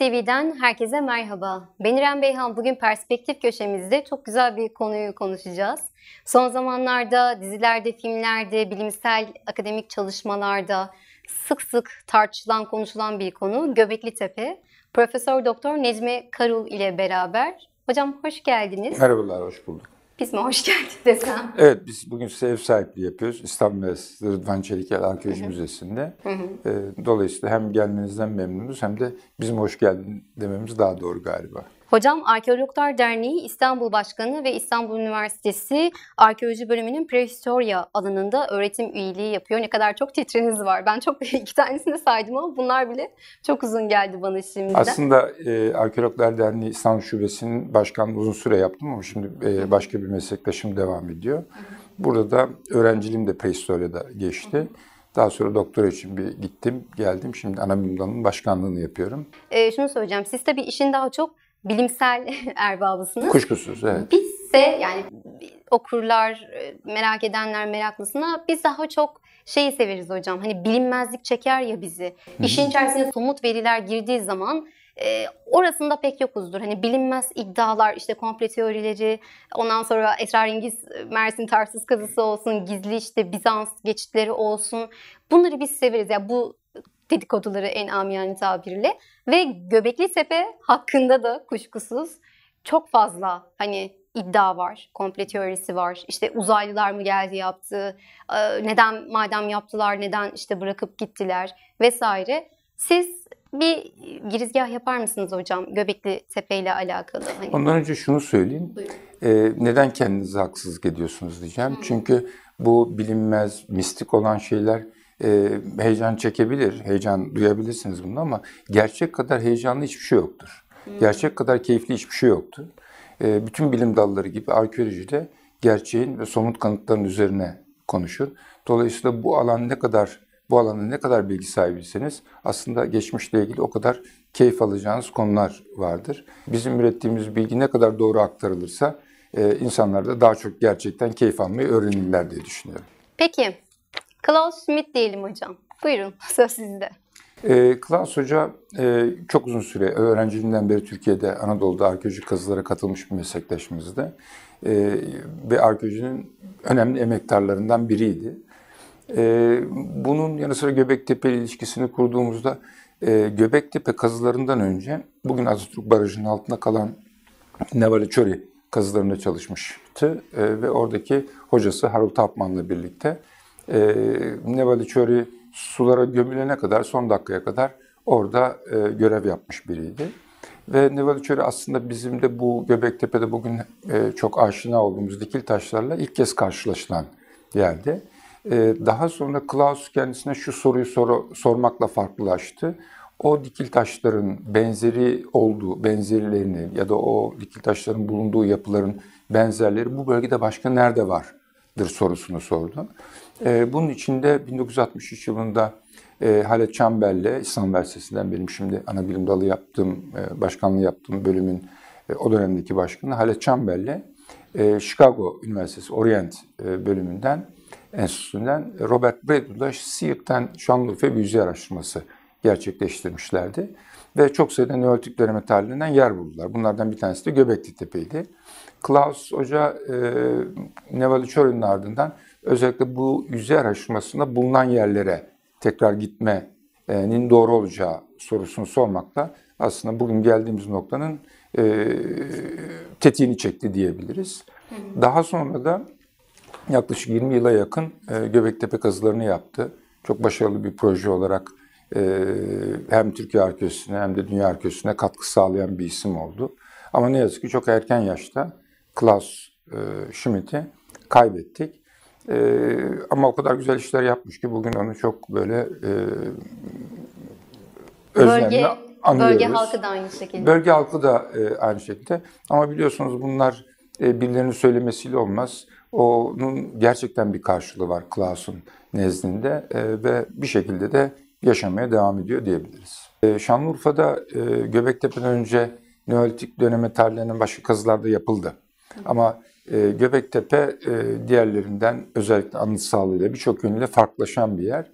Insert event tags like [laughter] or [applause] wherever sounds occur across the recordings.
TV'den herkese merhaba. Ben İrem Beyhan. Bugün Perspektif köşemizde çok güzel bir konuyu konuşacağız. Son zamanlarda dizilerde, filmlerde, bilimsel akademik çalışmalarda sık sık tartışılan, konuşulan bir konu Göbekli Tepe. Profesör Doktor Necmi Karul ile beraber. Hocam hoş geldiniz. Merhabalar, hoş bulduk. Pisme hoş geldin desem. Evet biz bugün size ev sahipliği yapıyoruz. İstanbul Üniversitesi Rıdvan Çelikel Arkeoloji Müzesi'nde. Ee, dolayısıyla hem gelmenizden memnunuz hem de bizim hoş geldin dememiz daha doğru galiba. Hocam Arkeologlar Derneği İstanbul Başkanı ve İstanbul Üniversitesi Arkeoloji Bölümünün Prehistorya alanında öğretim üyeliği yapıyor. Ne kadar çok titreniz var. Ben çok [laughs] iki tanesini saydım ama bunlar bile çok uzun geldi bana şimdi. Aslında e, Arkeologlar Derneği İstanbul Şubesi'nin başkanlığı uzun süre yaptım ama şimdi e, başka bir meslektaşım devam ediyor. Burada da öğrenciliğim de prehistoryada geçti. Daha sonra doktora için bir gittim, geldim. Şimdi Anamimdan'ın başkanlığını yapıyorum. E, şunu söyleyeceğim, siz tabii işin daha çok bilimsel [laughs] erbabısınız. Kuşkusuz evet. ise yani okurlar, e, merak edenler meraklısına biz daha çok şeyi severiz hocam. Hani bilinmezlik çeker ya bizi. İşin içerisine somut veriler girdiği zaman e, orasında pek yokuzdur. Hani bilinmez iddialar, işte komplo teorileri, ondan sonra esrarengiz e, Mersin tarsız kazısı olsun, gizli işte Bizans geçitleri olsun. Bunları biz severiz. Yani bu dedikoduları en amiyane tabirle ve Göbekli Tepe hakkında da kuşkusuz çok fazla hani iddia var, komple teorisi var. İşte uzaylılar mı geldi yaptı, e, neden madem yaptılar, neden işte bırakıp gittiler vesaire. Siz bir girizgah yapar mısınız hocam Göbekli Tepe ile alakalı? Hani... Ondan önce şunu söyleyeyim. Ee, neden kendinize haksızlık ediyorsunuz diyeceğim. Hı. Hmm. Çünkü bu bilinmez, mistik olan şeyler e, heyecan çekebilir, heyecan duyabilirsiniz bunu ama gerçek kadar heyecanlı hiçbir şey yoktur. Hmm. Gerçek kadar keyifli hiçbir şey yoktur. E, bütün bilim dalları gibi arkeoloji de gerçeğin ve somut kanıtların üzerine konuşur. Dolayısıyla bu alan ne kadar bu alanda ne kadar bilgi sahibiyseniz aslında geçmişle ilgili o kadar keyif alacağınız konular vardır. Bizim ürettiğimiz bilgi ne kadar doğru aktarılırsa e, insanlar da daha çok gerçekten keyif almayı öğrenirler diye düşünüyorum. Peki Klaus Schmidt diyelim hocam. Buyurun söz sizde. E, Klaus Hoca e, çok uzun süre öğrenciliğinden beri Türkiye'de Anadolu'da arkeolojik kazılara katılmış bir meslektaşımızdı. E, ve arkeolojinin önemli emektarlarından biriydi. E, bunun yanı sıra Göbektepe ilişkisini kurduğumuzda e, Göbektepe kazılarından önce bugün Atatürk Barajı'nın altında kalan Nevale kazılarında çalışmıştı e, ve oradaki hocası Harut Tapman'la birlikte e, Çöri sulara gömülene kadar, son dakikaya kadar orada e, görev yapmış biriydi. Ve Nevali Çöri aslında bizim de bu Göbektepe'de bugün e, çok aşina olduğumuz dikil taşlarla ilk kez karşılaşılan yerdi. E, daha sonra Klaus kendisine şu soruyu soru, sormakla farklılaştı. O dikil taşların benzeri olduğu, benzerlerini ya da o dikil taşların bulunduğu yapıların benzerleri bu bölgede başka nerede vardır sorusunu sordu. Ee, bunun içinde 1963 yılında e, Halet Çember'le İslam Üniversitesi'nden benim şimdi ana bilim dalı yaptığım, e, başkanlığı yaptığım bölümün e, o dönemdeki başkanı Halet Çember'le Chicago Üniversitesi Orient bölümünden, enstitüsünden Robert Bradwood'la Siirt'ten Şanlıurfa Büyüzü Araştırması gerçekleştirmişlerdi. Ve çok sayıda neolitik dönem metallerinden yer buldular. Bunlardan bir tanesi de Göbekli Tepe'ydi. Klaus Hoca e, Neval Çörün'ün ardından özellikle bu yüzey araştırmasında bulunan yerlere tekrar gitmenin doğru olacağı sorusunu sormakla aslında bugün geldiğimiz noktanın e, tetiğini çekti diyebiliriz. Daha sonra da yaklaşık 20 yıla yakın e, Göbektepe kazılarını yaptı. Çok başarılı bir proje olarak e, hem Türkiye Arkeosu'na hem de Dünya Arkeosu'na katkı sağlayan bir isim oldu. Ama ne yazık ki çok erken yaşta Klaus e, Schmidt'i kaybettik. Ee, ama o kadar güzel işler yapmış ki bugün onu çok böyle e, özlemle bölge, anıyoruz. Bölge halkı da aynı şekilde. Bölge halkı da e, aynı şekilde. Ama biliyorsunuz bunlar e, birilerinin söylemesiyle olmaz. Onun gerçekten bir karşılığı var Klaus'un nezdinde e, ve bir şekilde de yaşamaya devam ediyor diyebiliriz. E, Şanlıurfa'da e, Göbektepe'den önce Neolitik döneme tarlanan başka kazılarda yapıldı. Hı. Ama ee, Göbektepe e, diğerlerinden özellikle anıtsalıyla birçok yönüyle farklılaşan bir yer.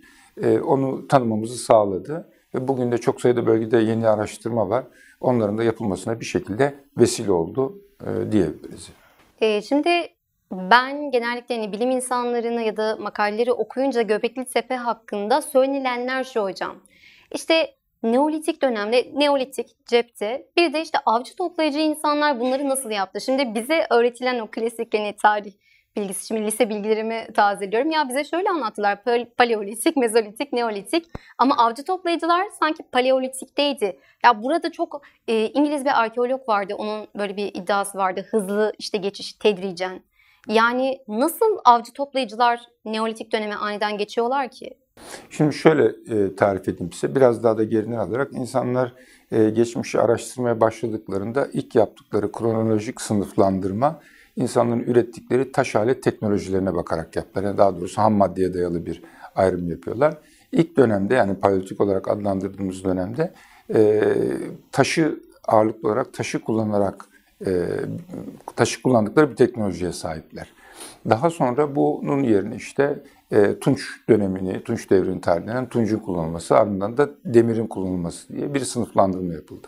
Ee, onu tanımamızı sağladı. Ve bugün de çok sayıda bölgede yeni araştırma var. Onların da yapılmasına bir şekilde vesile oldu e, diyebiliriz. Ee, şimdi ben genellikle hani bilim insanlarını ya da makaleleri okuyunca Göbekli Tepe hakkında söylenilenler şu hocam. İşte Neolitik dönemde neolitik cepte bir de işte avcı toplayıcı insanlar bunları nasıl yaptı? Şimdi bize öğretilen o klasik yani tarih bilgisi şimdi lise bilgilerimi tazeliyorum. Ya bize şöyle anlattılar paleolitik, mezolitik, neolitik ama avcı toplayıcılar sanki paleolitikteydi. Ya burada çok e, İngiliz bir arkeolog vardı. Onun böyle bir iddiası vardı. Hızlı işte geçiş tedricen. Yani nasıl avcı toplayıcılar neolitik döneme aniden geçiyorlar ki? Şimdi şöyle e, tarif edeyim size. Biraz daha da gerine alarak insanlar e, geçmişi araştırmaya başladıklarında ilk yaptıkları kronolojik sınıflandırma insanların ürettikleri taş alet teknolojilerine bakarak yaptılar. Yani daha doğrusu ham maddeye dayalı bir ayrım yapıyorlar. İlk dönemde yani paleolitik olarak adlandırdığımız dönemde e, taşı ağırlıklı olarak taşı kullanarak taşı kullandıkları bir teknolojiye sahipler. Daha sonra bunun yerine işte e, Tunç dönemini, Tunç devrini tarihinden Tunç'un kullanılması ardından da demirin kullanılması diye bir sınıflandırma yapıldı.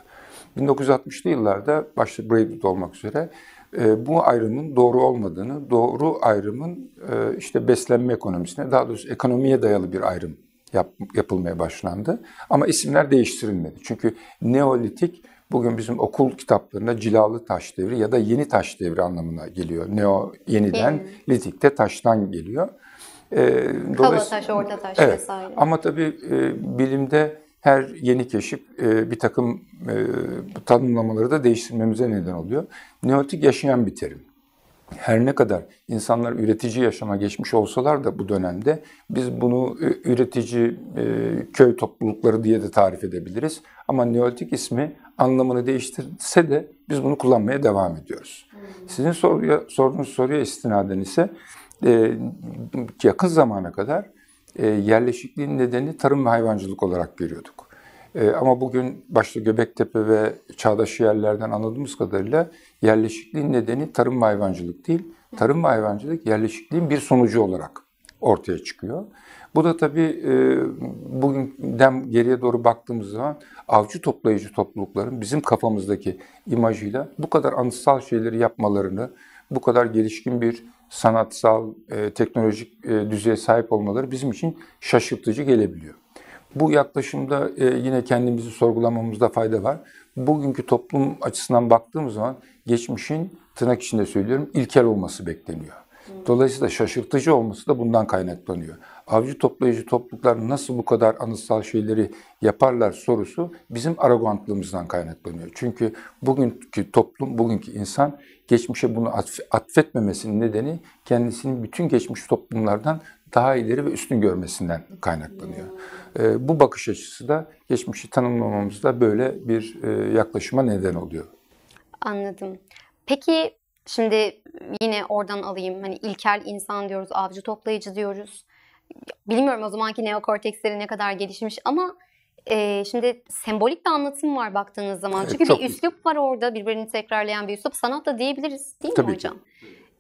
1960'lı yıllarda başta Braidwood olmak üzere e, bu ayrımın doğru olmadığını, doğru ayrımın e, işte beslenme ekonomisine, daha doğrusu ekonomiye dayalı bir ayrım yap, yapılmaya başlandı. Ama isimler değiştirilmedi. Çünkü Neolitik bugün bizim okul kitaplarında cilalı taş devri ya da yeni taş devri anlamına geliyor. Neo yeniden, litik de taştan geliyor. E, ee, Kavataş, ortataş evet. vesaire. Ama tabii e, bilimde her yeni keşif e, bir takım e, tanımlamaları da değiştirmemize neden oluyor. Neolitik yaşayan bir terim. Her ne kadar insanlar üretici yaşama geçmiş olsalar da bu dönemde biz bunu e, üretici e, köy toplulukları diye de tarif edebiliriz. Ama Neolitik ismi anlamını değiştirse de biz bunu kullanmaya devam ediyoruz. Hmm. Sizin soruya, sorduğunuz soruya istinaden ise ee, yakın zamana kadar e, yerleşikliğin nedeni tarım ve hayvancılık olarak görüyorduk. E, ama bugün başta Göbektepe ve çağdaş yerlerden anladığımız kadarıyla yerleşikliğin nedeni tarım ve hayvancılık değil, tarım ve hayvancılık yerleşikliğin bir sonucu olarak ortaya çıkıyor. Bu da tabii e, bugünden geriye doğru baktığımız zaman avcı toplayıcı toplulukların bizim kafamızdaki imajıyla bu kadar anıtsal şeyleri yapmalarını, bu kadar gelişkin bir sanatsal, e, teknolojik e, düzeye sahip olmaları bizim için şaşırtıcı gelebiliyor. Bu yaklaşımda e, yine kendimizi sorgulamamızda fayda var. Bugünkü toplum açısından baktığımız zaman geçmişin tırnak içinde söylüyorum ilkel olması bekleniyor. Dolayısıyla şaşırtıcı olması da bundan kaynaklanıyor avcı toplayıcı topluluklar nasıl bu kadar anıtsal şeyleri yaparlar sorusu bizim arogantlığımızdan kaynaklanıyor. Çünkü bugünkü toplum, bugünkü insan geçmişe bunu atfetmemesinin nedeni kendisinin bütün geçmiş toplumlardan daha ileri ve üstün görmesinden kaynaklanıyor. Ee, bu bakış açısı da geçmişi tanımlamamızda böyle bir e, yaklaşıma neden oluyor. Anladım. Peki şimdi yine oradan alayım. Hani ilkel insan diyoruz, avcı toplayıcı diyoruz bilmiyorum o zamanki neokorteksleri ne kadar gelişmiş ama e, şimdi sembolik bir anlatım var baktığınız zaman. Çünkü bir üslup var orada birbirini tekrarlayan bir üslup. Sanat da diyebiliriz değil mi Tabii hocam?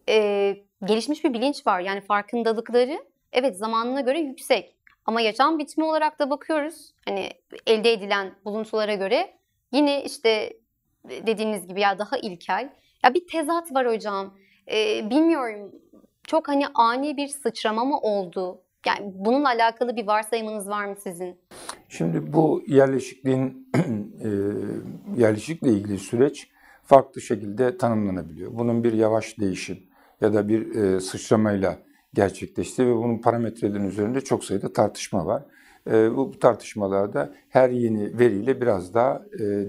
E, gelişmiş bir bilinç var. Yani farkındalıkları evet zamanına göre yüksek. Ama yaşam bitimi olarak da bakıyoruz. Hani elde edilen buluntulara göre yine işte e, dediğiniz gibi ya daha ilkel. Ya bir tezat var hocam. E, bilmiyorum çok hani ani bir sıçrama mı oldu? Yani bununla alakalı bir varsayımınız var mı sizin? Şimdi bu yerleşikliğin [clears throat] e, yerleşikle ilgili süreç farklı şekilde tanımlanabiliyor. Bunun bir yavaş değişim ya da bir e, sıçramayla gerçekleşti ve bunun parametrelerin üzerinde çok sayıda tartışma var. E, bu tartışmalarda her yeni veriyle biraz daha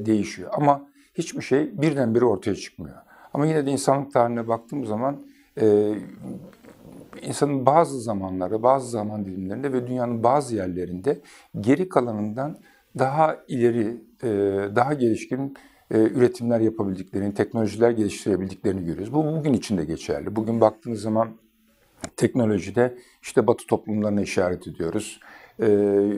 değişiyor. Ama hiçbir şey birdenbire ortaya çıkmıyor. Ama yine de insanlık tarihine baktığım zaman insanın bazı zamanları, bazı zaman dilimlerinde ve dünyanın bazı yerlerinde geri kalanından daha ileri, e, daha gelişkin e, üretimler yapabildiklerini, teknolojiler geliştirebildiklerini görüyoruz. Bu bugün için de geçerli. Bugün baktığınız zaman teknolojide işte Batı toplumlarına işaret ediyoruz. Ee,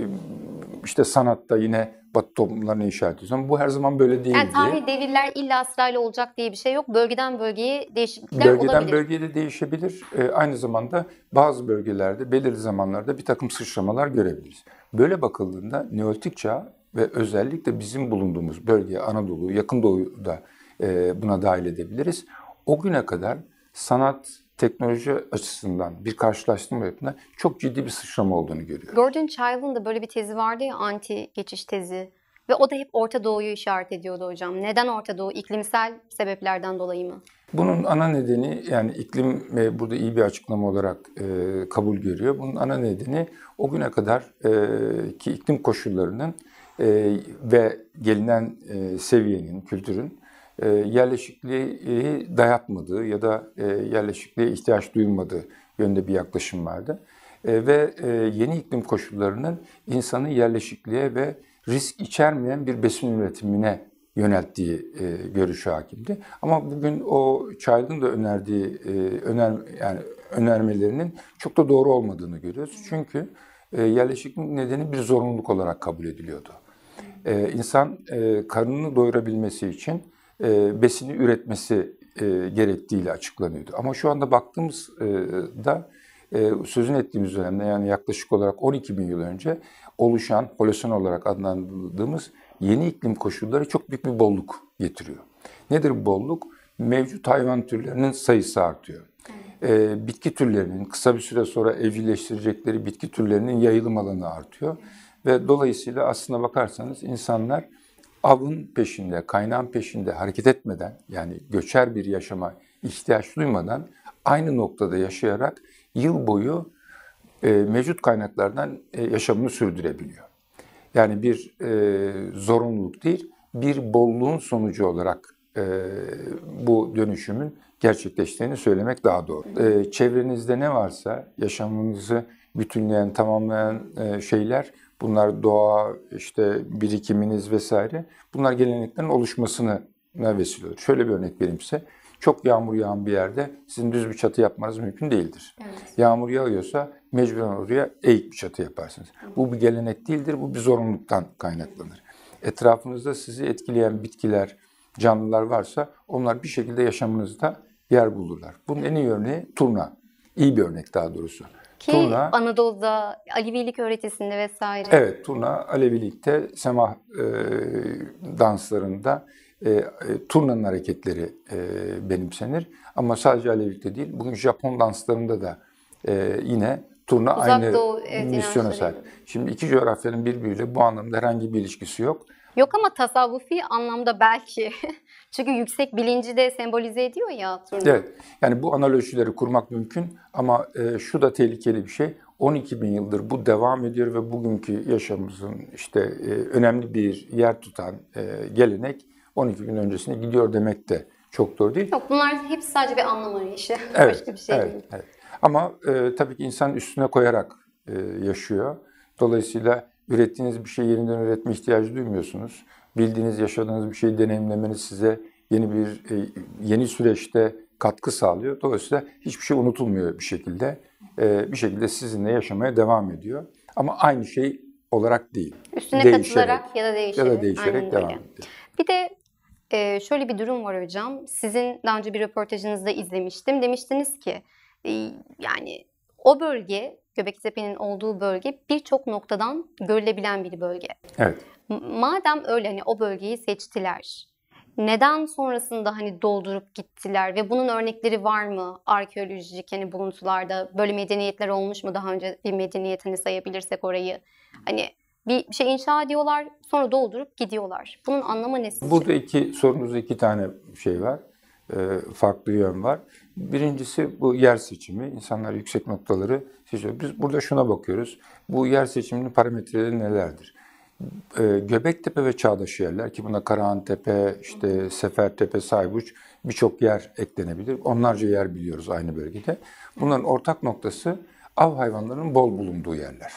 işte sanatta yine Batı toplumlarını inşa ediyoruz. Ama bu her zaman böyle değildi. Yani tarihi devirler illa sırayla olacak diye bir şey yok. Bölgeden bölgeye değişiklikler Bölgeden bölgeye de değişebilir. E, aynı zamanda bazı bölgelerde belirli zamanlarda bir takım sıçramalar görebiliriz. Böyle bakıldığında Neolitik çağ ve özellikle bizim bulunduğumuz bölge Anadolu, Yakın Doğu'da e, buna dahil edebiliriz. O güne kadar sanat, teknoloji açısından bir karşılaştırma yapına çok ciddi bir sıçrama olduğunu görüyoruz. Gordon Child'ın da böyle bir tezi vardı ya anti geçiş tezi. Ve o da hep Orta Doğu'yu işaret ediyordu hocam. Neden Orta Doğu? İklimsel sebeplerden dolayı mı? Bunun ana nedeni yani iklim ve burada iyi bir açıklama olarak e, kabul görüyor. Bunun ana nedeni o güne kadar e, ki iklim koşullarının e, ve gelinen e, seviyenin, kültürün e, yerleşikliği e, dayatmadığı ya da e, yerleşikliğe ihtiyaç duymadığı yönde bir yaklaşım vardı. Ve yeni iklim koşullarının insanı yerleşikliğe ve risk içermeyen bir besin üretimine yönelttiği görüşü hakimdi. Ama bugün o Çayl'ın da önerdiği öner yani önermelerinin çok da doğru olmadığını görüyoruz. Çünkü yerleşiklik nedeni bir zorunluluk olarak kabul ediliyordu. İnsan karnını doyurabilmesi için e, besini üretmesi e, gerektiğiyle açıklanıyordu. Ama şu anda baktığımızda e, sözün ettiğimiz dönemde yani yaklaşık olarak 12 bin yıl önce oluşan holosen olarak adlandırdığımız yeni iklim koşulları çok büyük bir bolluk getiriyor. Nedir bu bolluk? Mevcut hayvan türlerinin sayısı artıyor. Ee, bitki türlerinin kısa bir süre sonra evcilleştirecekleri bitki türlerinin yayılım alanı artıyor. Ve dolayısıyla aslına bakarsanız insanlar avın peşinde, kaynağın peşinde hareket etmeden yani göçer bir yaşama ihtiyaç duymadan aynı noktada yaşayarak yıl boyu e, mevcut kaynaklardan e, yaşamını sürdürebiliyor. Yani bir e, zorunluluk değil, bir bolluğun sonucu olarak e, bu dönüşümün gerçekleştiğini söylemek daha doğru. E, çevrenizde ne varsa yaşamınızı bütünleyen, tamamlayan e, şeyler bunlar doğa, işte birikiminiz vesaire. Bunlar geleneklerin oluşmasına vesile olur. Şöyle bir örnek vereyim size. Çok yağmur yağan bir yerde sizin düz bir çatı yapmanız mümkün değildir. Evet. Yağmur yağıyorsa mecburen oraya eğik bir çatı yaparsınız. Hı. Bu bir gelenek değildir, bu bir zorunluluktan kaynaklanır. Etrafınızda sizi etkileyen bitkiler, canlılar varsa onlar bir şekilde yaşamınızda yer bulurlar. Bunun en iyi örneği turna. İyi bir örnek daha doğrusu. Ki Turna, Anadolu'da Alevilik öğretisinde vesaire. Evet, Turna Alevilikte semah e, danslarında e, e Turna'nın hareketleri e, benimsenir. Ama sadece Alevilikte değil, bugün Japon danslarında da e, yine Turna Uzak aynı Doğu, evet, misyona sahip. Şimdi iki coğrafyanın birbiriyle bu anlamda herhangi bir ilişkisi yok. Yok ama tasavvufi anlamda belki. [laughs] Çünkü yüksek bilinci de sembolize ediyor ya turna. Evet. Yani bu analojileri kurmak mümkün ama e, şu da tehlikeli bir şey. 12 bin yıldır bu devam ediyor ve bugünkü yaşamımızın işte e, önemli bir yer tutan e, gelenek 12 bin öncesine gidiyor demek de çok doğru değil. Yok bunlar hep sadece bir anlam arayışı. Evet, [laughs] Başka bir şey evet, değil. Evet. Ama e, tabii ki insan üstüne koyarak e, yaşıyor. Dolayısıyla Ürettiğiniz bir şey yeniden üretme ihtiyacı duymuyorsunuz. Bildiğiniz, yaşadığınız bir şeyi deneyimlemeniz size yeni bir e, yeni süreçte katkı sağlıyor. Dolayısıyla hiçbir şey unutulmuyor bir şekilde. E, bir şekilde sizinle yaşamaya devam ediyor. Ama aynı şey olarak değil. Üstüne değişerek, katılarak ya da değişerek. Ya da değişerek devam ediyor. Bir de e, şöyle bir durum var hocam. Sizin daha önce bir röportajınızda izlemiştim. Demiştiniz ki yani o bölge Göbeklitepe'nin olduğu bölge birçok noktadan görülebilen bir bölge. Evet. Madem öyle hani o bölgeyi seçtiler. Neden sonrasında hani doldurup gittiler ve bunun örnekleri var mı arkeolojik hani buluntularda böyle medeniyetler olmuş mu daha önce bir medeniyetini hani sayabilirsek orayı hani bir şey inşa ediyorlar sonra doldurup gidiyorlar. Bunun anlamı ne sizce? Burada iki sorunuzda iki tane şey var. E, farklı yön var. Birincisi bu yer seçimi. İnsanlar yüksek noktaları seçiyor. Biz burada şuna bakıyoruz. Bu yer seçiminin parametreleri nelerdir? Ee, Göbektepe ve Çağdaş yerler ki buna Karahantepe, işte Sefertepe, Saybuç birçok yer eklenebilir. Onlarca yer biliyoruz aynı bölgede. Bunların ortak noktası av hayvanlarının bol bulunduğu yerler.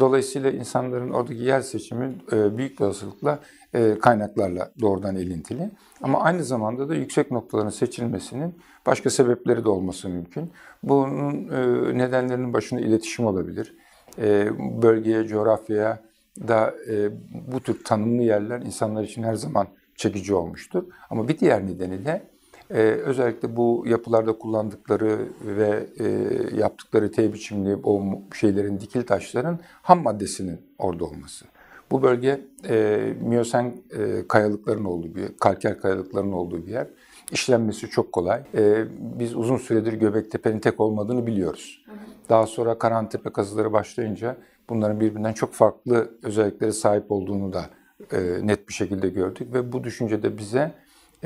Dolayısıyla insanların oradaki yer seçimi e, büyük bir olasılıkla e, kaynaklarla doğrudan elintili. Ama aynı zamanda da yüksek noktaların seçilmesinin başka sebepleri de olması mümkün. Bunun e, nedenlerinin başında iletişim olabilir. Bölgeye, coğrafyaya da bu tür tanımlı yerler insanlar için her zaman çekici olmuştur. Ama bir diğer nedeni de ee, özellikle bu yapılarda kullandıkları ve e, yaptıkları T biçimli o şeylerin, dikil taşların ham maddesinin orada olması. Bu bölge e, Miyosen e, kayalıkların olduğu bir yer, kalker kayalıkların olduğu bir yer. İşlenmesi çok kolay. E, biz uzun süredir Göbektepe'nin tek olmadığını biliyoruz. Daha sonra Karantepe kazıları başlayınca bunların birbirinden çok farklı özelliklere sahip olduğunu da e, net bir şekilde gördük ve bu düşünce de bize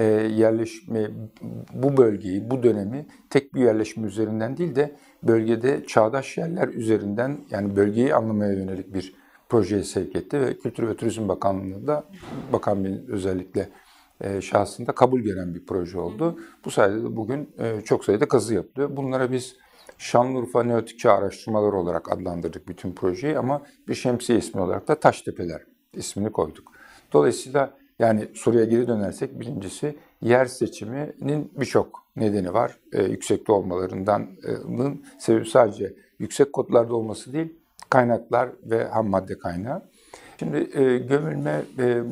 e, yerleşme, bu bölgeyi, bu dönemi tek bir yerleşme üzerinden değil de bölgede çağdaş yerler üzerinden yani bölgeyi anlamaya yönelik bir projeye sevk etti ve Kültür ve Turizm Bakanlığı'nda da bakan özellikle e, şahsında kabul gelen bir proje oldu. Bu sayede de bugün e, çok sayıda kazı yaptı. Bunlara biz Şanlıurfa Neotikçi Araştırmaları olarak adlandırdık bütün projeyi ama bir şemsiye ismi olarak da Taştepeler ismini koyduk. Dolayısıyla yani soruya geri dönersek birincisi yer seçiminin birçok nedeni var. E, yüksekte olmalarından sebebi sadece yüksek kodlarda olması değil, kaynaklar ve ham madde kaynağı. Şimdi e, gömülme e,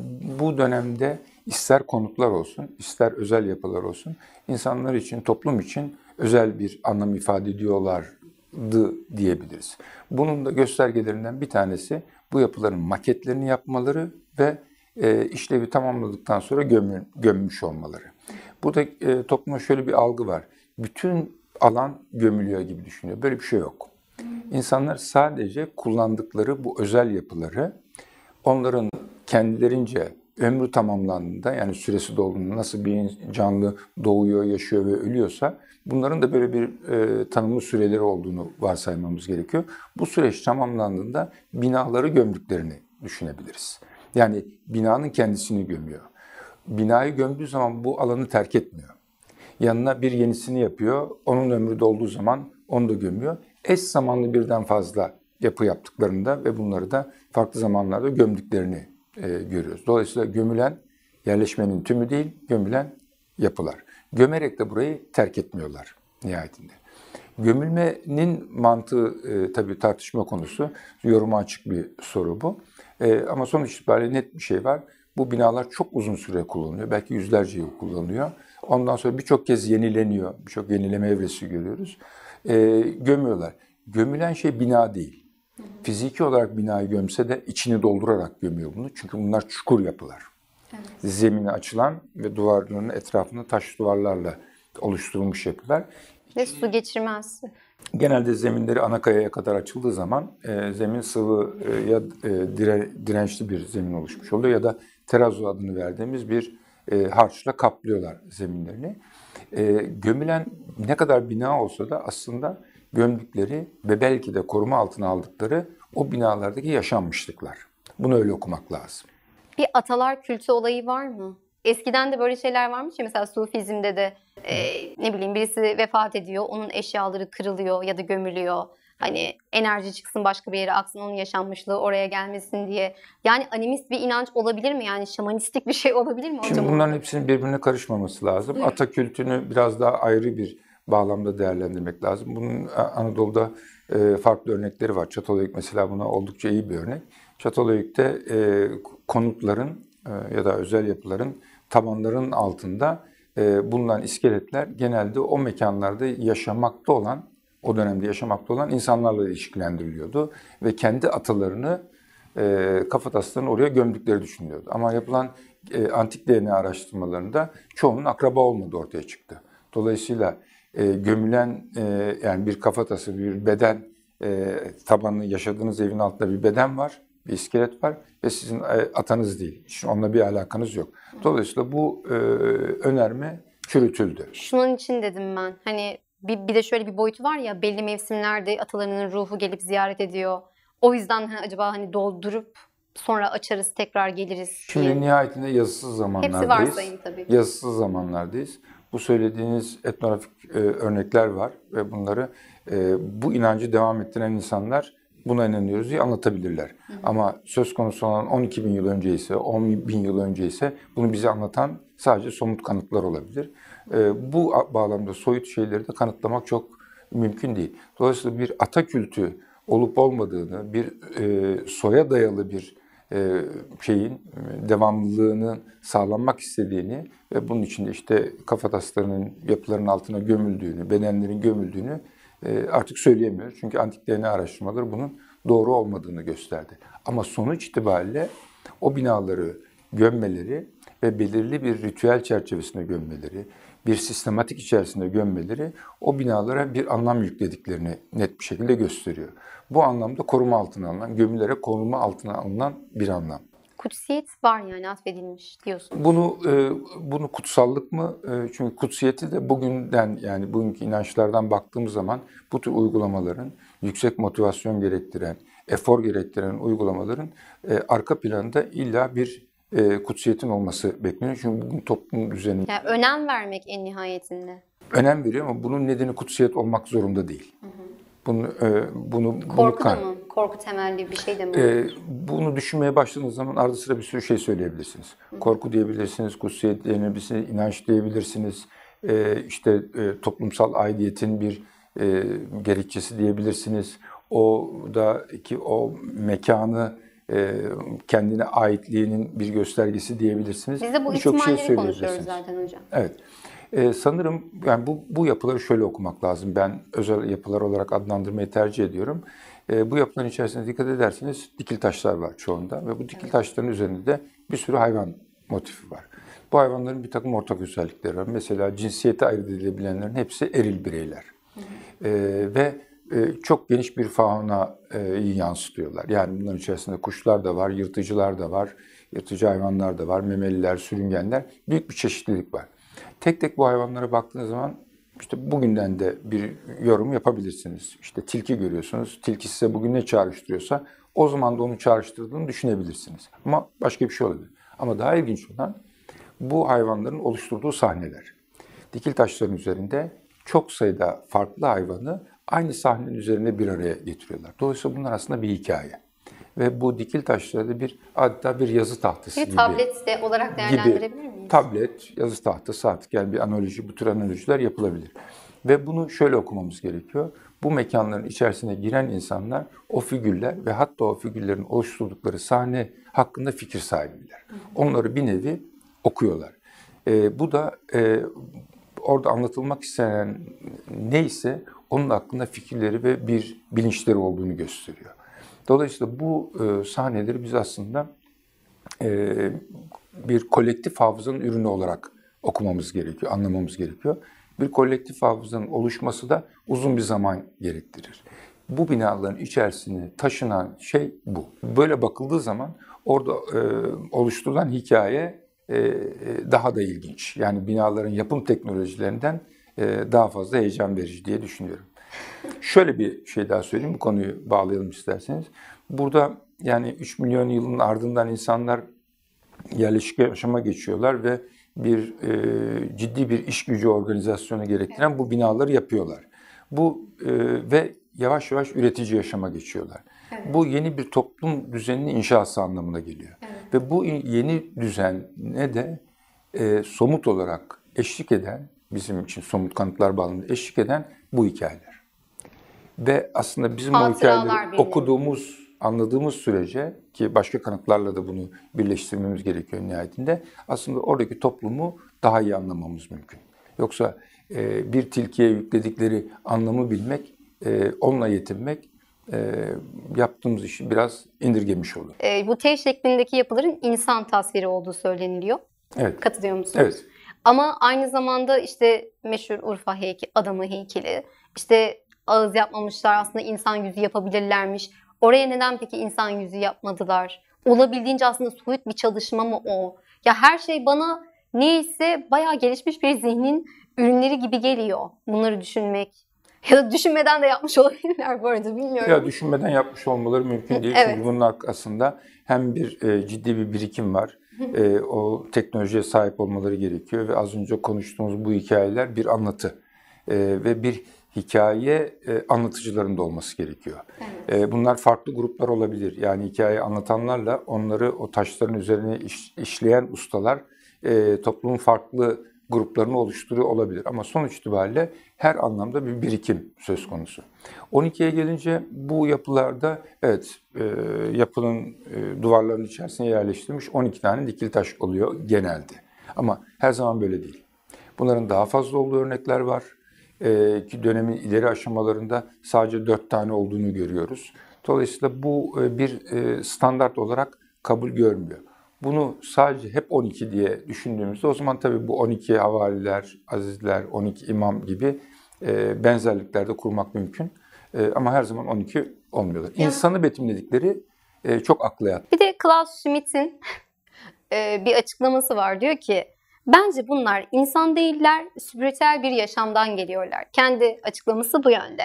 bu dönemde ister konutlar olsun, ister özel yapılar olsun, insanlar için, toplum için özel bir anlam ifade ediyorlardı diyebiliriz. Bunun da göstergelerinden bir tanesi bu yapıların maketlerini yapmaları ve e, işlevi tamamladıktan sonra gömü, gömmüş olmaları. Burada e, topluma şöyle bir algı var. Bütün alan gömülüyor gibi düşünüyor. Böyle bir şey yok. İnsanlar sadece kullandıkları bu özel yapıları onların kendilerince ömrü tamamlandığında yani süresi dolduğunda nasıl bir canlı doğuyor, yaşıyor ve ölüyorsa bunların da böyle bir e, tanımlı süreleri olduğunu varsaymamız gerekiyor. Bu süreç tamamlandığında binaları gömdüklerini düşünebiliriz. Yani binanın kendisini gömüyor. Binayı gömdüğü zaman bu alanı terk etmiyor. Yanına bir yenisini yapıyor. Onun ömrü dolduğu zaman onu da gömüyor. Eş zamanlı birden fazla yapı yaptıklarında ve bunları da farklı zamanlarda gömdüklerini e, görüyoruz. Dolayısıyla gömülen yerleşmenin tümü değil, gömülen yapılar. Gömerek de burayı terk etmiyorlar nihayetinde. Gömülmenin mantığı e, tabii tartışma konusu, yoruma açık bir soru bu. E, ama sonuç itibariyle net bir şey var. Bu binalar çok uzun süre kullanılıyor. Belki yüzlerce yıl kullanılıyor. Ondan sonra birçok kez yenileniyor. Birçok yenileme evresi görüyoruz. E, gömüyorlar. Gömülen şey bina değil. Fiziki olarak binayı gömse de içini doldurarak gömüyor bunu. Çünkü bunlar çukur yapılar. Evet. Zemine açılan ve duvarlarının etrafını taş duvarlarla oluşturulmuş yapılar. Ve ee, su geçirmez. Genelde zeminleri ana kayaya kadar açıldığı zaman e, zemin sıvı e, ya e, dire, dirençli bir zemin oluşmuş oluyor ya da terazu adını verdiğimiz bir e, harçla kaplıyorlar zeminlerini. E, gömülen ne kadar bina olsa da aslında gömdükleri ve belki de koruma altına aldıkları o binalardaki yaşanmışlıklar. Bunu öyle okumak lazım. Bir atalar kültü olayı var mı? Eskiden de böyle şeyler varmış ya mesela Sufizm'de de ee, ne bileyim birisi vefat ediyor, onun eşyaları kırılıyor ya da gömülüyor. Hani enerji çıksın başka bir yere aksın onun yaşanmışlığı oraya gelmesin diye. Yani animist bir inanç olabilir mi? Yani şamanistik bir şey olabilir mi Şimdi bunların hepsinin birbirine karışmaması lazım. Buyur. Ata kültünü biraz daha ayrı bir bağlamda değerlendirmek lazım. Bunun e, Anadolu'da e, farklı örnekleri var. Çatalhöyük mesela buna oldukça iyi bir örnek. Çatalhöyük'te konutların e, ya da özel yapıların tabanların altında ee, bulunan iskeletler genelde o mekanlarda yaşamakta olan, o dönemde yaşamakta olan insanlarla ilişkilendiriliyordu. Ve kendi atalarını, e, kafataslarını oraya gömdükleri düşünülüyordu. Ama yapılan e, antik DNA araştırmalarında çoğunun akraba olmadığı ortaya çıktı. Dolayısıyla e, gömülen yani bir kafatası, bir beden tabanlı yaşadığınız evin altında bir beden var, bir iskelet var ve sizin e, atanız değil. Şimdi onunla bir alakanız yok. Dolayısıyla bu e, önerme çürütüldü. Şunun için dedim ben. Hani bir, bir de şöyle bir boyutu var ya belli mevsimlerde atalarının ruhu gelip ziyaret ediyor. O yüzden hani acaba hani doldurup sonra açarız tekrar geliriz. Şimdi nihayetinde yazısız zamanlardayız. Hepsi varsayın tabii. Yazısız zamanlardayız. Bu söylediğiniz etnografik e, örnekler var ve bunları e, bu inancı devam ettiren insanlar buna inanıyoruz diye anlatabilirler. Hı hı. Ama söz konusu olan 12 bin yıl önce ise, 10 bin yıl önce ise bunu bize anlatan sadece somut kanıtlar olabilir. E, bu bağlamda soyut şeyleri de kanıtlamak çok mümkün değil. Dolayısıyla bir ata kültü olup olmadığını, bir e, soya dayalı bir e, şeyin e, devamlılığını sağlanmak istediğini ve bunun içinde işte kafataslarının yapılarının altına gömüldüğünü, bedenlerin gömüldüğünü ee, artık söyleyemiyoruz. Çünkü antik DNA araştırmaları bunun doğru olmadığını gösterdi. Ama sonuç itibariyle o binaları gömmeleri ve belirli bir ritüel çerçevesinde gömmeleri, bir sistematik içerisinde gömmeleri o binalara bir anlam yüklediklerini net bir şekilde gösteriyor. Bu anlamda koruma altına alınan, gömülere koruma altına alınan bir anlam kutsiyet var yani atfedilmiş diyorsun. Bunu e, bunu kutsallık mı? E, çünkü kutsiyeti de bugünden yani bugünkü inançlardan baktığımız zaman bu tür uygulamaların yüksek motivasyon gerektiren, efor gerektiren uygulamaların e, arka planda illa bir e, kutsiyetin olması bekleniyor. Çünkü bugün toplum düzeni... Yani önem vermek en nihayetinde. Önem veriyor ama bunun nedeni kutsiyet olmak zorunda değil. Hı hı. Bunu, e, bunu, Korku bunu da mı? Korku temelli bir şey de mi? E, bunu düşünmeye başladığınız zaman ardı sıra bir sürü şey söyleyebilirsiniz. Hı. Korku diyebilirsiniz, kutsiyet diyebilirsiniz, inanç diyebilirsiniz. E, işte e, toplumsal aidiyetin bir e, gerekçesi diyebilirsiniz. O da ki o mekanı e, kendine aitliğinin bir göstergesi diyebilirsiniz. Biz de bu Birçok şey konuşuyoruz zaten hocam. Evet. Ee, sanırım yani bu, bu yapıları şöyle okumak lazım. Ben özel yapılar olarak adlandırmayı tercih ediyorum. Ee, bu yapıların içerisinde dikkat ederseniz dikil taşlar var çoğunda ve bu dikil taşların üzerinde de bir sürü hayvan motifi var. Bu hayvanların bir takım ortak özellikleri var. Mesela cinsiyete ayırt edilebilenlerin hepsi eril bireyler. Ee, ve e, çok geniş bir fauna e, yansıtıyorlar. Yani bunların içerisinde kuşlar da var, yırtıcılar da var, yırtıcı hayvanlar da var, memeliler, sürüngenler. Büyük bir çeşitlilik var. Tek tek bu hayvanlara baktığınız zaman işte bugünden de bir yorum yapabilirsiniz. İşte tilki görüyorsunuz. Tilki size bugün ne çağrıştırıyorsa o zaman da onu çağrıştırdığını düşünebilirsiniz. Ama başka bir şey olabilir. Ama daha ilginç olan bu hayvanların oluşturduğu sahneler. Dikil taşların üzerinde çok sayıda farklı hayvanı aynı sahnenin üzerine bir araya getiriyorlar. Dolayısıyla bunlar aslında bir hikaye ve bu dikil taşları bir adeta bir yazı tahtası bir e, gibi. tablet de olarak değerlendirebilir gibi. miyiz? Tablet, yazı tahtası artık yani bir analoji, bu tür analojiler yapılabilir. Ve bunu şöyle okumamız gerekiyor. Bu mekanların içerisine giren insanlar o figürler ve hatta o figürlerin oluşturdukları sahne hakkında fikir sahibiler. Onları bir nevi okuyorlar. E, bu da e, orada anlatılmak istenen neyse onun hakkında fikirleri ve bir bilinçleri olduğunu gösteriyor. Dolayısıyla bu e, sahneleri biz aslında e, bir kolektif hafızanın ürünü olarak okumamız gerekiyor, anlamamız gerekiyor. Bir kolektif hafızanın oluşması da uzun bir zaman gerektirir. Bu binaların içerisine taşınan şey bu. Böyle bakıldığı zaman orada e, oluşturulan hikaye e, e daha da ilginç. Yani binaların yapım teknolojilerinden e, daha fazla heyecan verici diye düşünüyorum. Şöyle bir şey daha söyleyeyim, bu konuyu bağlayalım isterseniz. Burada yani 3 milyon yılın ardından insanlar yerleşik yaşama geçiyorlar ve bir e, ciddi bir iş gücü organizasyonu gerektiren bu binaları yapıyorlar. Bu e, ve yavaş yavaş üretici yaşama geçiyorlar. Evet. Bu yeni bir toplum düzeninin inşası anlamına geliyor. Evet. Ve bu yeni düzene de e, somut olarak eşlik eden, bizim için somut kanıtlar bağlamında eşlik eden bu hikayeler. Ve aslında bizim o hikayeleri okuduğumuz, anladığımız sürece ki başka kanıtlarla da bunu birleştirmemiz gerekiyor nihayetinde. Aslında oradaki toplumu daha iyi anlamamız mümkün. Yoksa e, bir tilkiye yükledikleri anlamı bilmek, e, onunla yetinmek e, yaptığımız işi biraz indirgemiş olur. E, bu T şeklindeki yapıların insan tasviri olduğu söyleniliyor. Evet. Katılıyor musunuz? Evet. Ama aynı zamanda işte meşhur Urfa heyki, adamı heykeli, işte ağız yapmamışlar aslında insan yüzü yapabilirlermiş. Oraya neden peki insan yüzü yapmadılar? Olabildiğince aslında soyut bir çalışma mı o? Ya her şey bana neyse bayağı gelişmiş bir zihnin ürünleri gibi geliyor bunları düşünmek. Ya da düşünmeden de yapmış [laughs] olabilirler bu arada bilmiyorum. Ya düşünmeden yapmış olmaları mümkün değil. Evet. Çünkü bunun arkasında hem bir e, ciddi bir birikim var. e, o teknolojiye sahip olmaları gerekiyor ve az önce konuştuğumuz bu hikayeler bir anlatı e, ve bir hikaye e, anlatıcıların da olması gerekiyor. Evet. E, bunlar farklı gruplar olabilir. Yani hikaye anlatanlarla onları o taşların üzerine iş, işleyen ustalar e, toplumun farklı gruplarını oluşturuyor olabilir. Ama sonuç itibariyle her anlamda bir birikim söz konusu. 12'ye gelince bu yapılarda evet e, yapının e, duvarlarının içerisine yerleştirilmiş 12 tane dikili taş oluyor genelde. Ama her zaman böyle değil. Bunların daha fazla olduğu örnekler var. E, ki dönemin ileri aşamalarında sadece dört tane olduğunu görüyoruz. Dolayısıyla bu e, bir e, standart olarak kabul görmüyor. Bunu sadece hep 12 diye düşündüğümüzde o zaman tabii bu 12 havaliler, azizler, 12 imam gibi benzerlikler de kurmak mümkün. Ama her zaman 12 olmuyorlar. İnsanı betimledikleri çok akla yat. Bir de Klaus Schmidt'in [laughs] bir açıklaması var. Diyor ki Bence bunlar insan değiller, spiritüel bir yaşamdan geliyorlar. Kendi açıklaması bu yönde.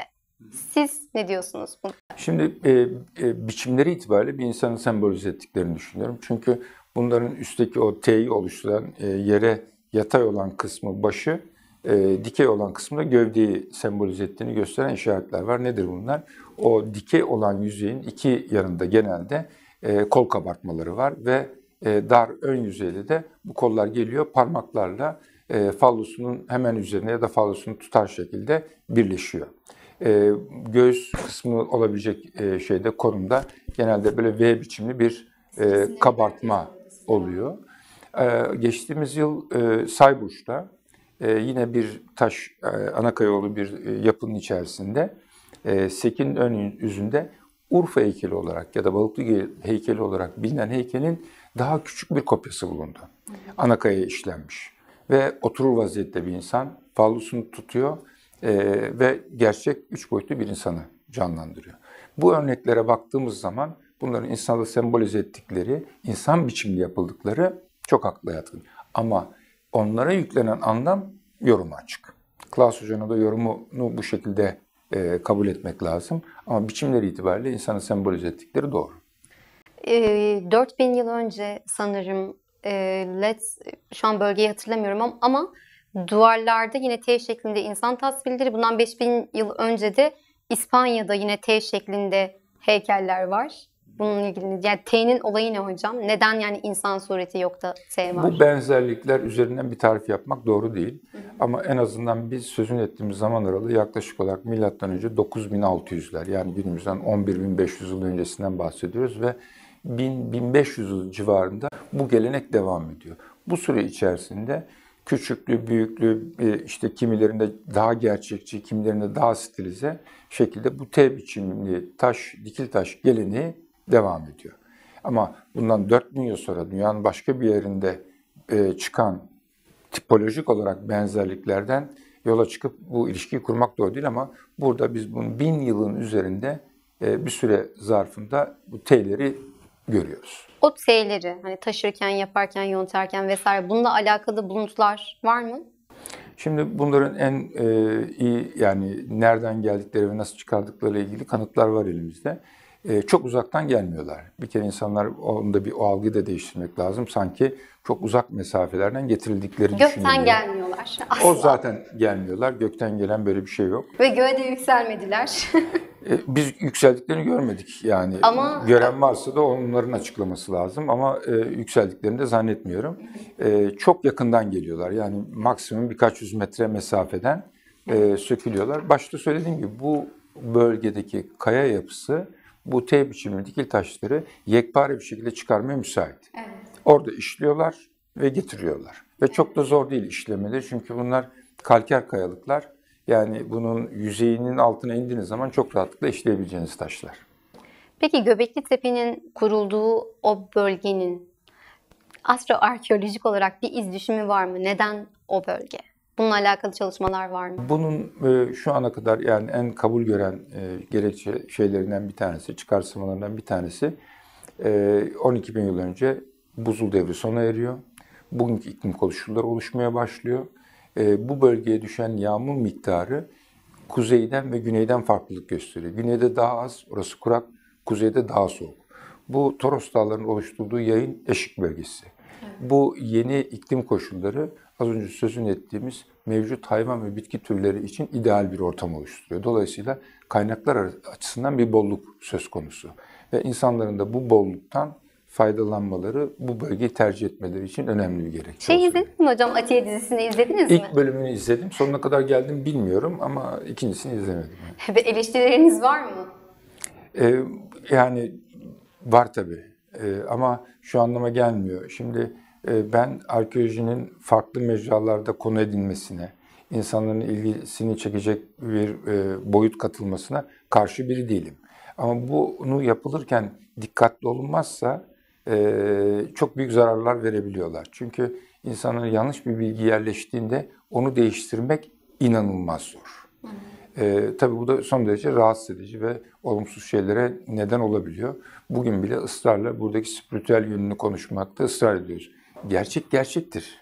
Siz ne diyorsunuz bunu? Şimdi e, e, biçimleri itibariyle bir insanı sembolize ettiklerini düşünüyorum. Çünkü bunların üstteki o T'yi oluşturan e, yere yatay olan kısmı başı, e, dikey olan kısmında gövdeyi sembolize ettiğini gösteren işaretler var. Nedir bunlar? O dikey olan yüzeyin iki yanında genelde e, kol kabartmaları var ve e, dar ön yüzeyde de bu kollar geliyor parmaklarla e, fallosunun hemen üzerine ya da fallosunu tutar şekilde birleşiyor. E, göğüs kısmı olabilecek şeyde konumda genelde böyle V biçimli bir kabartma oluyor. Geçtiğimiz yıl Sayburç'ta yine bir taş, anakayoğlu bir yapının içerisinde Sekin ön yüzünde Urfa heykeli olarak ya da Balıklı heykeli olarak bilinen heykelin daha küçük bir kopyası bulundu. Anakaya işlenmiş. Ve oturur vaziyette bir insan pallusunu tutuyor e, ve gerçek üç boyutlu bir insanı canlandırıyor. Bu örneklere baktığımız zaman bunların insanda sembolize ettikleri, insan biçimli yapıldıkları çok akla yatkın. Ama onlara yüklenen anlam yoruma açık. Klaus Hoca'nın da yorumunu bu şekilde e, kabul etmek lazım. Ama biçimleri itibariyle insanı sembolize ettikleri doğru e, ee, 4000 yıl önce sanırım e, led şu an bölgeyi hatırlamıyorum ama duvarlarda yine T şeklinde insan tasvirleri. Bundan 5000 yıl önce de İspanya'da yine T şeklinde heykeller var. Bununla ilgili yani T'nin olayı ne hocam? Neden yani insan sureti yok da T var? Bu benzerlikler üzerinden bir tarif yapmak doğru değil. Hı hı. Ama en azından biz sözün ettiğimiz zaman aralığı yaklaşık olarak milattan önce 9600'ler yani günümüzden 11500 yıl öncesinden bahsediyoruz ve 1000-1500 civarında bu gelenek devam ediyor. Bu süre içerisinde küçüklü, büyüklü, e, işte kimilerinde daha gerçekçi, kimilerinde daha stilize şekilde bu T biçimli taş, dikil taş geleneği devam ediyor. Ama bundan 4000 yıl sonra dünyanın başka bir yerinde e, çıkan tipolojik olarak benzerliklerden yola çıkıp bu ilişkiyi kurmak doğru değil ama burada biz bunun bin yılın üzerinde e, bir süre zarfında bu T'leri görüyoruz. O T'leri hani taşırken, yaparken, yontarken vesaire bununla alakalı buluntular var mı? Şimdi bunların en e, iyi yani nereden geldikleri ve nasıl çıkardıkları ile ilgili kanıtlar var elimizde. Ee, çok uzaktan gelmiyorlar. Bir kere insanlar onda bir o algıyı da değiştirmek lazım. Sanki çok uzak mesafelerden getirildikleri Gökten düşünülüyor. Gökten gelmiyorlar. [laughs] Asla. O zaten gelmiyorlar. Gökten gelen böyle bir şey yok. Ve göğe de yükselmediler. [laughs] Ee, biz yükseldiklerini görmedik yani. Ama... Gören varsa da onların açıklaması lazım ama e, yükseldiklerini de zannetmiyorum. Ee, çok yakından geliyorlar yani maksimum birkaç yüz metre mesafeden e, sökülüyorlar. Başta söylediğim gibi bu bölgedeki kaya yapısı bu T biçimli dikil taşları yekpare bir şekilde çıkarmaya müsait. Evet. Orada işliyorlar ve getiriyorlar. Ve çok da zor değil işlemeleri çünkü bunlar kalker kayalıklar. Yani bunun yüzeyinin altına indiğiniz zaman çok rahatlıkla işleyebileceğiniz taşlar. Peki Göbekli Tepe'nin kurulduğu o bölgenin astroarkeolojik olarak bir iz düşümü var mı? Neden o bölge? Bununla alakalı çalışmalar var mı? Bunun e, şu ana kadar yani en kabul gören e, gerekçe şeylerinden bir tanesi, çıkarsamalarından bir tanesi 12 e, bin yıl önce buzul devri sona eriyor. Bugünkü iklim koşulları oluşmaya başlıyor. bu bölgeye düşen yağmur miktarı kuzeyden ve güneyden farklılık gösteriyor. Güneyde daha az, orası kurak, kuzeyde daha soğuk. Bu Toros Dağları'nın oluşturduğu yayın eşik bölgesi. Bu yeni iklim koşulları az önce sözün ettiğimiz mevcut hayvan ve bitki türleri için ideal bir ortam oluşturuyor. Dolayısıyla kaynaklar açısından bir bolluk söz konusu. Ve insanların da bu bolluktan faydalanmaları, bu bölgeyi tercih etmeleri için önemli bir gerekçe. Şey izledin mi hocam? Atiye dizisini izlediniz mi? İlk bölümünü izledim. Sonuna kadar geldim bilmiyorum ama ikincisini izlemedim. [laughs] Ve eleştirileriniz var mı? Ee, yani var tabii. Ee, ama şu anlama gelmiyor. Şimdi e, ben arkeolojinin farklı mecralarda konu edilmesine, insanların ilgisini çekecek bir e, boyut katılmasına karşı biri değilim. Ama bunu yapılırken dikkatli olunmazsa e, çok büyük zararlar verebiliyorlar. Çünkü insanın yanlış bir bilgi yerleştiğinde onu değiştirmek inanılmaz zor. Hı hı. E, tabii bu da son derece rahatsız edici ve olumsuz şeylere neden olabiliyor. Bugün bile ısrarla buradaki spiritüel yönünü konuşmakta ısrar ediyoruz. Gerçek gerçektir.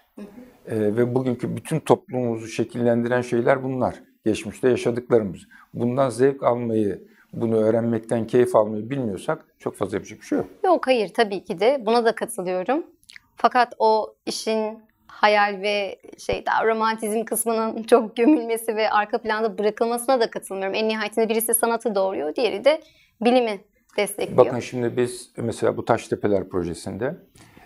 E, ve bugünkü bütün toplumumuzu şekillendiren şeyler bunlar. Geçmişte yaşadıklarımız. Bundan zevk almayı, bunu öğrenmekten keyif almayı bilmiyorsak çok fazla yapacak bir şey yok. Yok hayır tabii ki de buna da katılıyorum. Fakat o işin hayal ve şey daha romantizm kısmının [laughs] çok gömülmesi ve arka planda bırakılmasına da katılmıyorum. En nihayetinde birisi sanatı doğuruyor, diğeri de bilimi destekliyor. Bakın şimdi biz mesela bu Taştepeler projesinde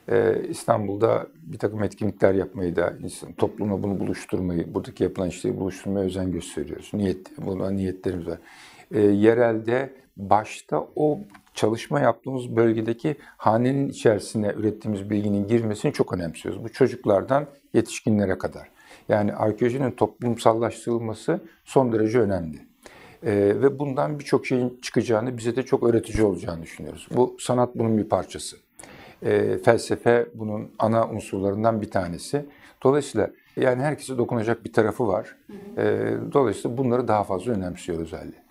e, İstanbul'da bir takım etkinlikler yapmayı da, insan, toplumla bunu buluşturmayı, buradaki yapılan işleri buluşturmaya özen gösteriyoruz. Niyet, buna niyetlerimiz var. E, yerelde başta o çalışma yaptığımız bölgedeki hanenin içerisine ürettiğimiz bilginin girmesini çok önemsiyoruz. Bu çocuklardan yetişkinlere kadar. Yani arkeolojinin toplumsallaştırılması son derece önemli. Ee, ve bundan birçok şeyin çıkacağını, bize de çok öğretici olacağını düşünüyoruz. Bu sanat bunun bir parçası. Ee, felsefe bunun ana unsurlarından bir tanesi. Dolayısıyla yani herkese dokunacak bir tarafı var. Ee, dolayısıyla bunları daha fazla önemsiyoruz özellikle.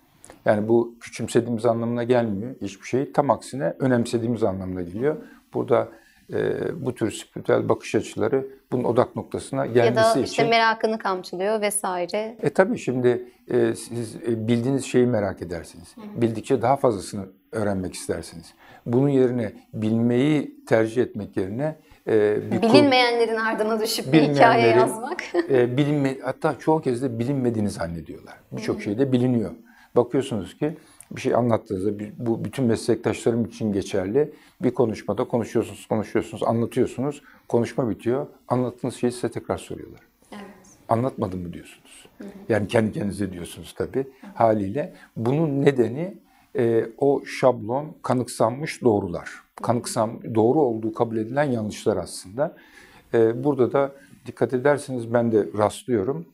Yani bu küçümsediğimiz anlamına gelmiyor hiçbir şey. Tam aksine önemsediğimiz anlamına geliyor. Burada e, bu tür spiritüel bakış açıları bunun odak noktasına gelmesi için. Ya da işte için, merakını kamçılıyor vesaire. E tabii şimdi e, siz e, bildiğiniz şeyi merak edersiniz. Hı. Bildikçe daha fazlasını öğrenmek istersiniz. Bunun yerine bilmeyi tercih etmek yerine e, bir bilinmeyenlerin ardına düşüp bir hikaye yazmak. e, bilinme hatta çoğu kez de bilinmediğini zannediyorlar. Birçok şey de biliniyor. Bakıyorsunuz ki bir şey anlattığınızda bu bütün meslektaşlarım için geçerli. Bir konuşmada konuşuyorsunuz, konuşuyorsunuz, anlatıyorsunuz. Konuşma bitiyor. Anlattığınız şeyi size tekrar soruyorlar. Evet. Anlatmadım mı diyorsunuz. Hı hı. Yani kendi kendinize diyorsunuz tabii hı. haliyle. Bunun nedeni e, o şablon kanıksanmış doğrular. Kanıksam doğru olduğu kabul edilen yanlışlar aslında. E, burada da dikkat ederseniz ben de rastlıyorum.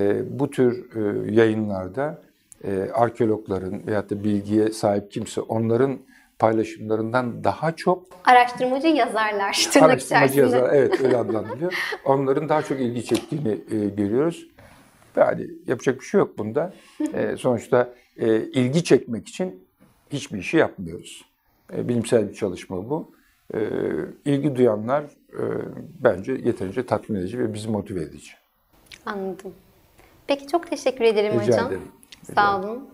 E, bu tür e, yayınlarda e, arkeologların veyahut da bilgiye sahip kimse onların paylaşımlarından daha çok araştırmacı yazarlar tırnak araştırmacı içerisinde. yazar evet öyle adlandırılıyor. Onların daha çok ilgi çektiğini e, görüyoruz. Yani yapacak bir şey yok bunda. E, sonuçta e, ilgi çekmek için hiçbir işi yapmıyoruz. E, bilimsel bir çalışma bu. E, ilgi duyanlar e, bence yeterince tatmin edici ve bizi motive edici. Anladım. Peki çok teşekkür ederim Rica hocam. Ederim. Sağ olun.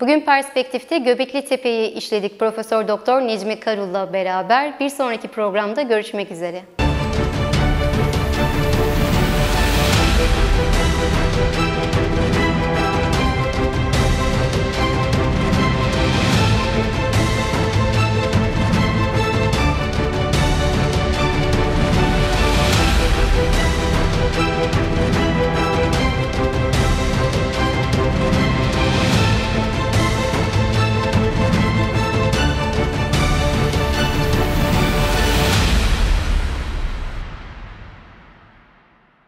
Bugün Perspektif'te Göbekli Tepe'yi işledik Profesör Doktor Necmi Karul'la beraber. Bir sonraki programda görüşmek üzere.